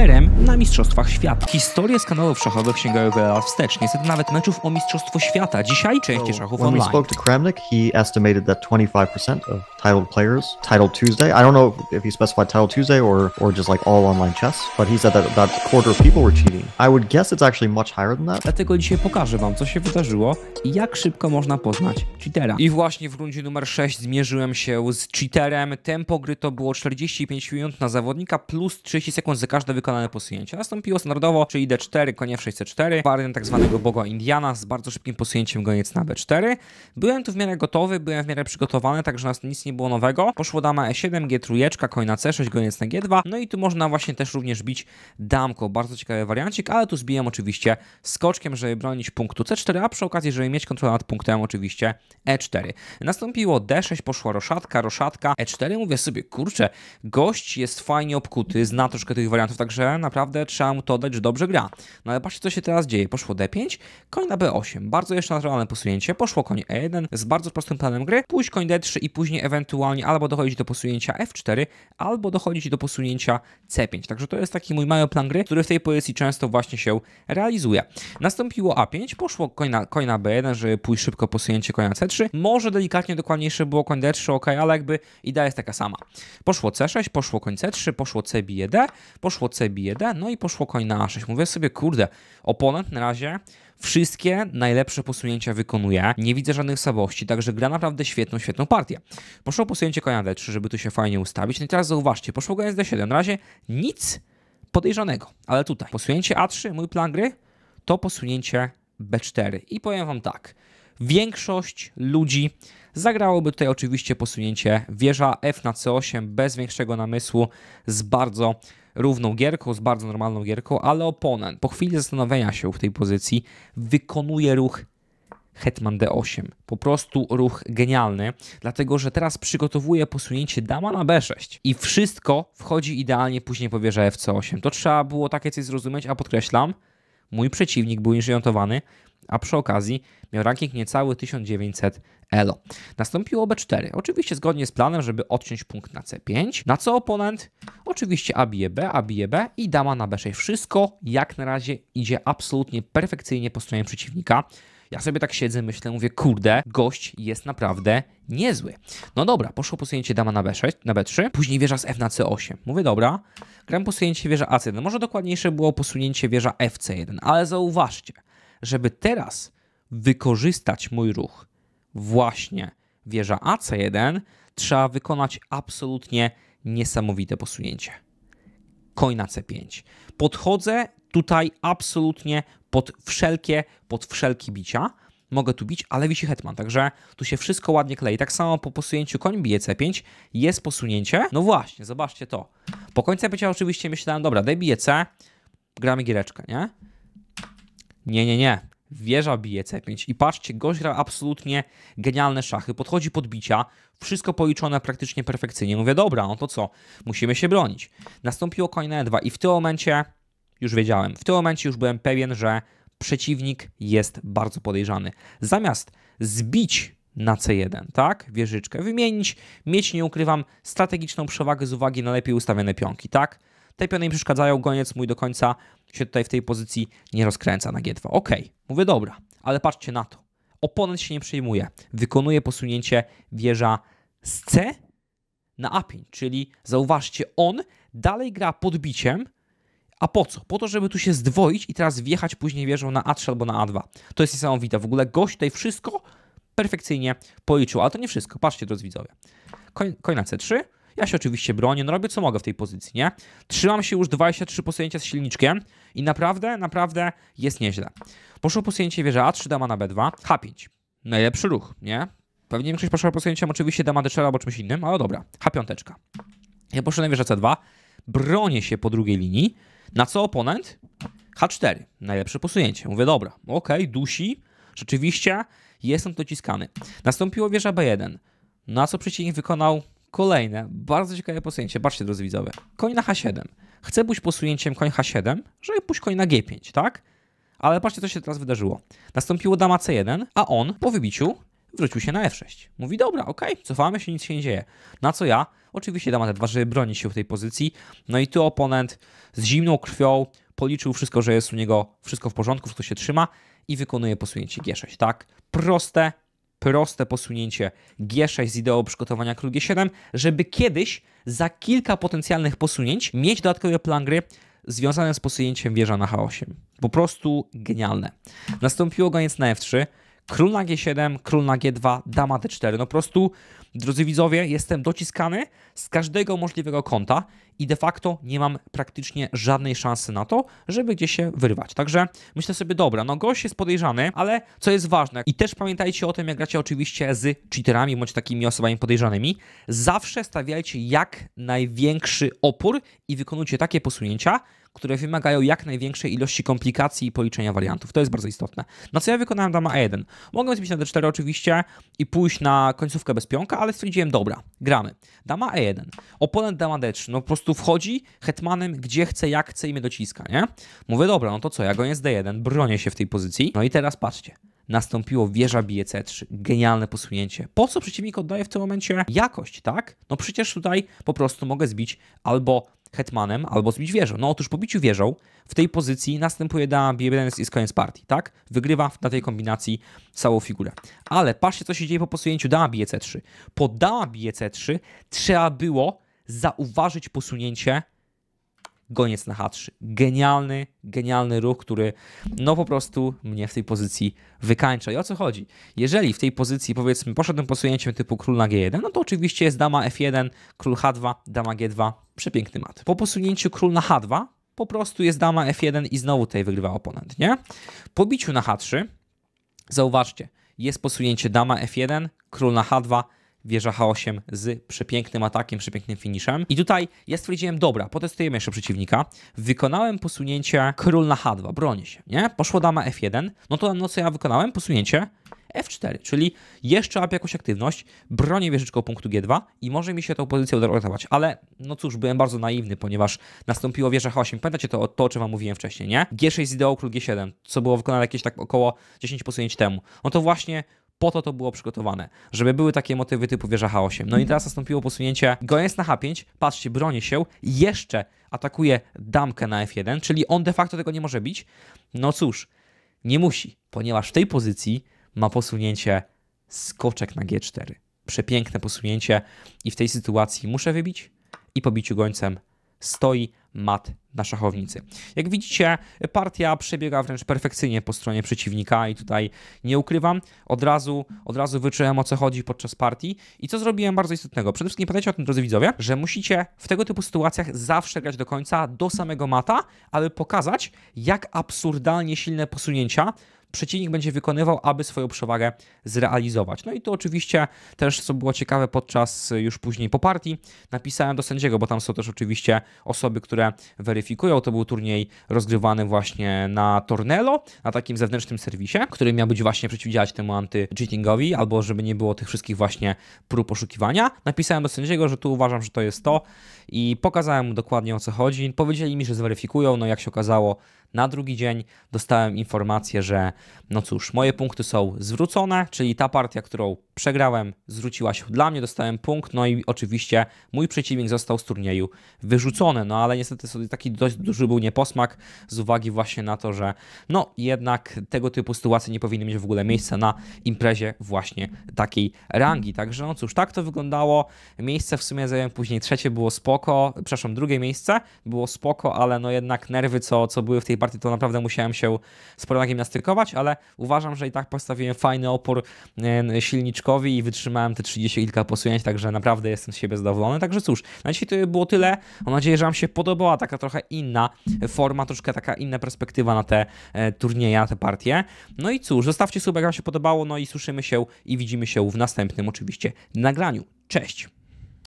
liderem na Mistrzostwach Świata. Historie skandalów szachowych sięgają wiele lat wstecz, niestety nawet meczów o Mistrzostwo Świata. Dzisiaj części szachów online. When we spoke to Kramnik, he estimated that 25% of titled players titled Tuesday. I don't know if he specified titled Tuesday or, or just like all online chess, but he said that about a quarter of people were cheating. I would guess it's actually much higher than that. Dlatego dzisiaj pokażę wam, co się wydarzyło i jak szybko można poznać cheatera. I właśnie w rundzie numer 6 zmierzyłem się z cheaterem. Tempo gry to było 45 minut na zawodnika plus 30 sekund za każde wykonanie wykonane posunięcie. Nastąpiło standardowo, czyli d4, konie w 604, wariant tak zwanego boga Indiana z bardzo szybkim posunięciem goniec na b4. Byłem tu w miarę gotowy, byłem w miarę przygotowany, także nas nic nie było nowego. Poszło dama e7, g3, koń na c6, goniec na g2, no i tu można właśnie też również bić damko, bardzo ciekawy wariancik, ale tu zbijam oczywiście skoczkiem, żeby bronić punktu c4, a przy okazji, żeby mieć kontrolę nad punktem oczywiście e4. Nastąpiło d6, poszła roszatka, roszatka, e4, mówię sobie, kurczę, gość jest fajnie obkuty, zna troszkę tych wariantów, także że naprawdę trzeba mu to dać, że dobrze gra. No ale patrzcie, co się teraz dzieje. Poszło D5, koń na B8. Bardzo jeszcze naturalne posunięcie. Poszło koń E1 z bardzo prostym planem gry. Pójść koń D3 i później ewentualnie albo dochodzić do posunięcia F4, albo dochodzić do posunięcia C5. Także to jest taki mój mały plan gry, który w tej pozycji często właśnie się realizuje. Nastąpiło A5, poszło koń na, koń na B1, żeby pójść szybko posunięcie konia C3. Może delikatnie dokładniejsze było koń D3, ok, ale jakby idea jest taka sama. Poszło C6, poszło koń C3, poszło d, poszło C b1, no i poszło koń na a6. Mówię sobie, kurde, oponent na razie wszystkie najlepsze posunięcia wykonuje, nie widzę żadnych słabości, także gra naprawdę świetną, świetną partię. Poszło posunięcie konia d3, żeby tu się fajnie ustawić, no i teraz zauważcie, poszło koń d7, na razie nic podejrzanego, ale tutaj posunięcie a3, mój plan gry, to posunięcie b4 i powiem wam tak, większość ludzi zagrałoby tutaj oczywiście posunięcie wieża f na c8 bez większego namysłu z bardzo równą gierką, z bardzo normalną gierką, ale oponent po chwili zastanowienia się w tej pozycji wykonuje ruch Hetman D8. Po prostu ruch genialny, dlatego że teraz przygotowuje posunięcie dama na B6 i wszystko wchodzi idealnie później po wieżę FC8. To trzeba było takie coś zrozumieć, a podkreślam, mój przeciwnik był inżynierowany, a przy okazji miał ranking niecały 1900 ELO. Nastąpiło B4, oczywiście zgodnie z planem, żeby odciąć punkt na C5, na co oponent oczywiście A bije B, A bije B i dama na B6. Wszystko jak na razie idzie absolutnie perfekcyjnie po stronie przeciwnika. Ja sobie tak siedzę, myślę, mówię, kurde, gość jest naprawdę niezły. No dobra, poszło posunięcie dama na B6, na B3, później wieża z F na C8. Mówię, dobra, gram posunięcie wieża AC1. Może dokładniejsze było posunięcie wieża FC1, ale zauważcie, żeby teraz wykorzystać mój ruch właśnie wieża AC1, trzeba wykonać absolutnie niesamowite posunięcie. Koń na C5. Podchodzę tutaj absolutnie pod wszelkie, pod wszelkie bicia. Mogę tu bić, ale wisi hetman, także tu się wszystko ładnie klei. Tak samo po posunięciu koń bije C5, jest posunięcie. No właśnie, zobaczcie to. Po końcu bicia oczywiście myślałem, dobra, daj bije C, gramy gireczkę, nie? Nie, nie, nie. Wieża bije C5 i patrzcie, gość gra absolutnie genialne szachy, podchodzi pod bicia, wszystko policzone praktycznie perfekcyjnie. Mówię, dobra, no to co, musimy się bronić. Nastąpiło koń na E2 i w tym momencie już wiedziałem, w tym momencie już byłem pewien, że przeciwnik jest bardzo podejrzany. Zamiast zbić na C1, tak? Wieżyczkę wymienić, mieć, nie ukrywam, strategiczną przewagę z uwagi na lepiej ustawione pionki, tak? Te piony mi przeszkadzają, goniec mój do końca się tutaj w tej pozycji nie rozkręca na G2. Ok, mówię dobra, ale patrzcie na to. Oponent się nie przejmuje. Wykonuje posunięcie wieża z C na A5, czyli zauważcie, on dalej gra podbiciem, a po co? Po to, żeby tu się zdwoić i teraz wjechać później wieżą na A3 albo na A2. To jest niesamowite. W ogóle gość tutaj wszystko perfekcyjnie policzył, ale to nie wszystko. Patrzcie, drodzy widzowie. Koń, koń na C3, ja się oczywiście bronię, no robię co mogę w tej pozycji, nie? Trzymam się już 23 posunięcia z silniczkiem i naprawdę, naprawdę jest nieźle. Poszło posunięcie wieża A3, dama na B2, H5. Najlepszy ruch, nie? Pewnie większość poszła posunięciem oczywiście dama D4 albo czymś innym, ale dobra, H5. Ja poszedłem wieża C2, bronię się po drugiej linii, na co oponent? H4, najlepsze posunięcie. Mówię, dobra, okej, okay, dusi, rzeczywiście jestem dociskany. Nastąpiło wieża B1, na co przeciwnik wykonał Kolejne, bardzo ciekawe posunięcie. Patrzcie, drodzy widzowie. Koń na H7. Chcę pójść posunięciem koń H7, żeby pójść koń na G5, tak? Ale patrzcie, co się teraz wydarzyło. Nastąpiło dama C1, a on po wybiciu wrócił się na F6. Mówi, dobra, okej, okay, cofamy się, nic się nie dzieje. Na co ja? Oczywiście dama d 2 żeby bronić się w tej pozycji. No i tu oponent z zimną krwią policzył wszystko, że jest u niego wszystko w porządku, wszystko się trzyma i wykonuje posunięcie G6, tak? Proste, proste posunięcie G6 z ideą przygotowania król G7, żeby kiedyś za kilka potencjalnych posunięć mieć dodatkowe plan gry związane z posunięciem wieża na H8. Po prostu genialne. Nastąpiło go więc na F3, Król na G7, król na G2, dama D4. No po prostu, drodzy widzowie, jestem dociskany z każdego możliwego kąta i de facto nie mam praktycznie żadnej szansy na to, żeby gdzieś się wyrwać. Także myślę sobie, dobra, no gość jest podejrzany, ale co jest ważne i też pamiętajcie o tym, jak gracie oczywiście z cheaterami bądź takimi osobami podejrzanymi, zawsze stawiajcie jak największy opór i wykonujcie takie posunięcia, które wymagają jak największej ilości komplikacji i policzenia wariantów. To jest bardzo istotne. Na no co ja wykonałem dama A1? Mogłem zmienić na D4 oczywiście i pójść na końcówkę bez pionka, ale stwierdziłem, dobra, gramy. Dama E1, oponent dama D3, no po prostu wchodzi hetmanem gdzie chce, jak chce i mnie dociska, nie? Mówię, dobra, no to co, ja go jest D1, bronię się w tej pozycji, no i teraz patrzcie nastąpiło wieża bije C3. Genialne posunięcie. Po co przeciwnik oddaje w tym momencie jakość, tak? No przecież tutaj po prostu mogę zbić albo hetmanem, albo zbić wieżą. No otóż po biciu wieżą w tej pozycji następuje dama bije 1 i z koniec partii, tak? Wygrywa na tej kombinacji całą figurę. Ale patrzcie, co się dzieje po posunięciu dama bije C3. Po dama bije C3 trzeba było zauważyć posunięcie goniec na H3. Genialny, genialny ruch, który no po prostu mnie w tej pozycji wykańcza. I o co chodzi? Jeżeli w tej pozycji powiedzmy poszedłem posunięciem typu król na G1, no to oczywiście jest dama F1, król H2, dama G2, przepiękny mat. Po posunięciu król na H2 po prostu jest dama F1 i znowu tutaj wygrywa oponent, nie? Po biciu na H3, zauważcie, jest posunięcie dama F1, król na H2, wieża H8 z przepięknym atakiem, przepięknym finiszem. I tutaj ja stwierdziłem, dobra, potestujemy jeszcze przeciwnika. Wykonałem posunięcie król na H2, bronię się, nie? Poszło dama F1, no to no co ja wykonałem? Posunięcie F4, czyli jeszcze up jakąś aktywność, bronię wieżyczką punktu G2 i może mi się tą pozycję udarować. ale no cóż, byłem bardzo naiwny, ponieważ nastąpiło wieża H8, pamiętacie to, to o czym wam mówiłem wcześniej, nie? G6 z ideą król G7, co było wykonane jakieś tak około 10 posunięć temu. No to właśnie po to to było przygotowane, żeby były takie motywy typu wieża H8. No i mhm. teraz nastąpiło posunięcie Gojens na H5, patrzcie, broni się, jeszcze atakuje damkę na F1, czyli on de facto tego nie może bić. No cóż, nie musi, ponieważ w tej pozycji ma posunięcie skoczek na G4. Przepiękne posunięcie i w tej sytuacji muszę wybić i po biciu gońcem stoi mat na szachownicy. Jak widzicie, partia przebiega wręcz perfekcyjnie po stronie przeciwnika i tutaj nie ukrywam, od razu, od razu wyczułem o co chodzi podczas partii i co zrobiłem bardzo istotnego. Przede wszystkim pamiętajcie o tym, drodzy widzowie, że musicie w tego typu sytuacjach zawsze grać do końca, do samego mata, aby pokazać, jak absurdalnie silne posunięcia przeciwnik będzie wykonywał, aby swoją przewagę zrealizować. No i to oczywiście też, co było ciekawe podczas już później po partii, napisałem do sędziego, bo tam są też oczywiście osoby, które weryfikują. To był turniej rozgrywany właśnie na Tornello, na takim zewnętrznym serwisie, który miał być właśnie przeciwdziałać temu anty-cheatingowi, albo żeby nie było tych wszystkich właśnie prób poszukiwania. Napisałem do sędziego, że tu uważam, że to jest to i pokazałem mu dokładnie o co chodzi. Powiedzieli mi, że zweryfikują, no jak się okazało, na drugi dzień dostałem informację, że no cóż, moje punkty są zwrócone, czyli ta partia, którą przegrałem, zwróciła się dla mnie, dostałem punkt, no i oczywiście mój przeciwnik został z turnieju wyrzucony, no ale niestety sobie taki dość duży był nieposmak z uwagi właśnie na to, że no jednak tego typu sytuacje nie powinny mieć w ogóle miejsca na imprezie właśnie takiej rangi. Także no cóż, tak to wyglądało. Miejsce w sumie zająłem później trzecie, było spoko, przepraszam, drugie miejsce było spoko, ale no jednak nerwy, co, co były w tej partii to naprawdę musiałem się sporo nagimnastykować, ale uważam, że i tak postawiłem fajny opór e, silniczkowi i wytrzymałem te 30 kilka posunięć, także naprawdę jestem z siebie zadowolony. Także cóż, na dzisiaj to było tyle. Mam nadzieję, że Wam się podobała taka trochę inna forma, troszkę taka inna perspektywa na te e, turnieje, na te partie. No i cóż, zostawcie suba, jak Wam się podobało, no i słyszymy się i widzimy się w następnym oczywiście nagraniu. Cześć!